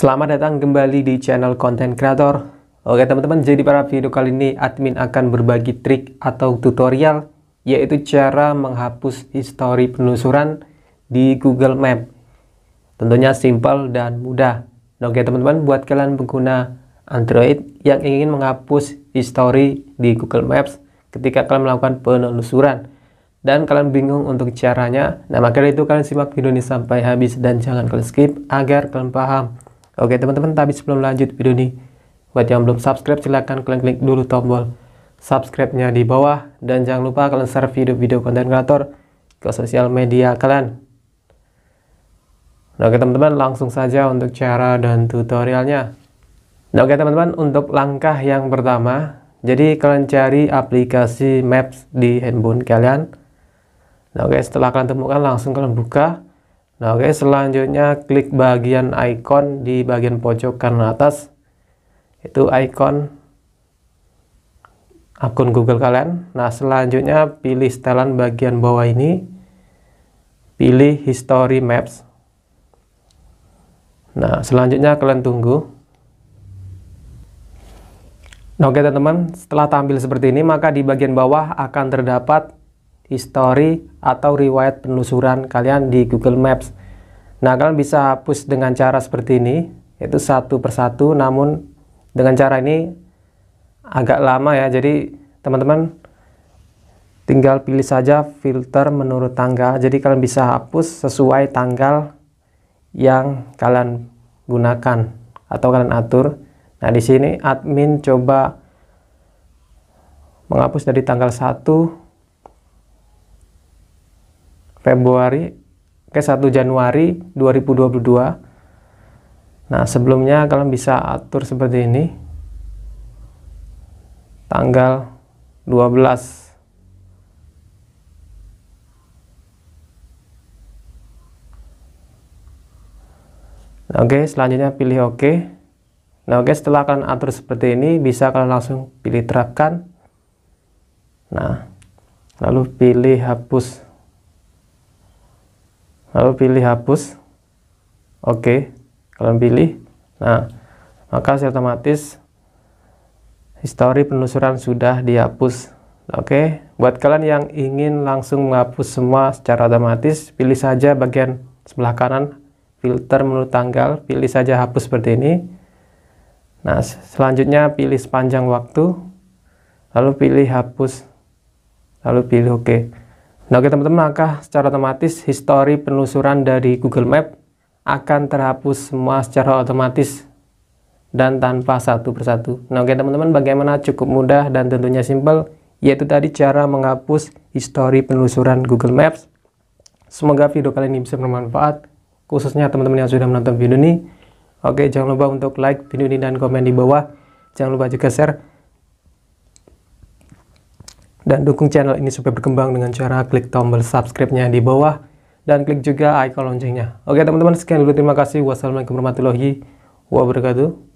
Selamat datang kembali di channel konten kreator. Oke teman-teman, jadi pada video kali ini admin akan berbagi trik atau tutorial yaitu cara menghapus histori penelusuran di Google Map. Tentunya simple dan mudah. oke teman-teman, buat kalian pengguna Android yang ingin menghapus histori di Google Maps ketika kalian melakukan penelusuran dan kalian bingung untuk caranya, nah maka itu kalian simak video ini sampai habis dan jangan kalian skip agar kalian paham Oke teman-teman, tapi sebelum lanjut video ini, buat yang belum subscribe silahkan kalian klik dulu tombol subscribe-nya di bawah. Dan jangan lupa kalian share video-video konten kreator ke sosial media kalian. Nah, oke teman-teman, langsung saja untuk cara dan tutorialnya. Nah, oke teman-teman, untuk langkah yang pertama, jadi kalian cari aplikasi Maps di handphone kalian. Nah, oke, setelah kalian temukan, langsung kalian buka. Nah, oke, okay, selanjutnya klik bagian icon di bagian pojok kanan atas. Itu icon akun Google kalian. Nah, selanjutnya pilih setelan bagian bawah ini. Pilih history maps. Nah, selanjutnya kalian tunggu. Nah, oke okay, teman-teman, setelah tampil seperti ini, maka di bagian bawah akan terdapat history atau riwayat penelusuran kalian di Google Maps. Nah, kalian bisa hapus dengan cara seperti ini, yaitu satu persatu, namun dengan cara ini agak lama ya. Jadi, teman-teman tinggal pilih saja filter menurut tanggal. Jadi, kalian bisa hapus sesuai tanggal yang kalian gunakan atau kalian atur. Nah, di sini admin coba menghapus dari tanggal 1 Februari ke 1 Januari 2022. Nah, sebelumnya kalian bisa atur seperti ini. Tanggal 12 nah, Oke, selanjutnya pilih OK. Nah, oke, setelah kalian atur seperti ini, bisa kalian langsung pilih terapkan. Nah, lalu pilih hapus lalu pilih hapus oke kalian pilih nah maka secara otomatis histori penelusuran sudah dihapus oke buat kalian yang ingin langsung menghapus semua secara otomatis pilih saja bagian sebelah kanan filter menu tanggal pilih saja hapus seperti ini nah selanjutnya pilih sepanjang waktu lalu pilih hapus lalu pilih oke okay. Nah oke teman-teman, maka secara otomatis histori penelusuran dari Google Map akan terhapus semua secara otomatis dan tanpa satu persatu. Nah oke teman-teman, bagaimana cukup mudah dan tentunya simple, yaitu tadi cara menghapus histori penelusuran Google Maps. Semoga video kali ini bisa bermanfaat, khususnya teman-teman yang sudah menonton video ini. Oke, jangan lupa untuk like video ini dan komen di bawah. Jangan lupa juga share dan dukung channel ini supaya berkembang dengan cara klik tombol subscribe-nya di bawah dan klik juga icon loncengnya. Oke teman-teman, sekian dulu terima kasih. Wassalamualaikum warahmatullahi wabarakatuh.